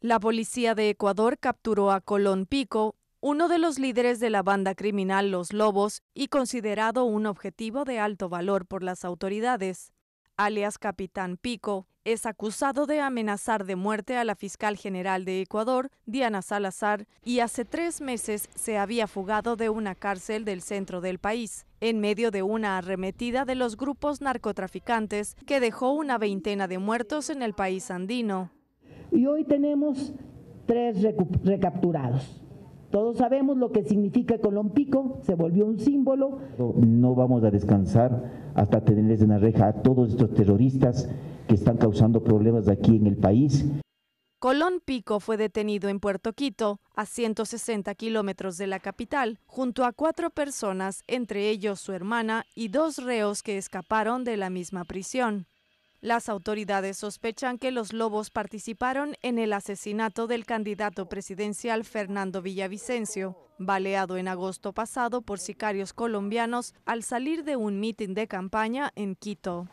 La policía de Ecuador capturó a Colón Pico, uno de los líderes de la banda criminal Los Lobos y considerado un objetivo de alto valor por las autoridades. Alias Capitán Pico es acusado de amenazar de muerte a la fiscal general de Ecuador, Diana Salazar, y hace tres meses se había fugado de una cárcel del centro del país, en medio de una arremetida de los grupos narcotraficantes que dejó una veintena de muertos en el país andino y hoy tenemos tres recapturados. Todos sabemos lo que significa Colón Pico, se volvió un símbolo. No vamos a descansar hasta tenerles en la reja a todos estos terroristas que están causando problemas aquí en el país. Colón Pico fue detenido en Puerto Quito, a 160 kilómetros de la capital, junto a cuatro personas, entre ellos su hermana y dos reos que escaparon de la misma prisión. Las autoridades sospechan que los lobos participaron en el asesinato del candidato presidencial Fernando Villavicencio, baleado en agosto pasado por sicarios colombianos al salir de un mitin de campaña en Quito.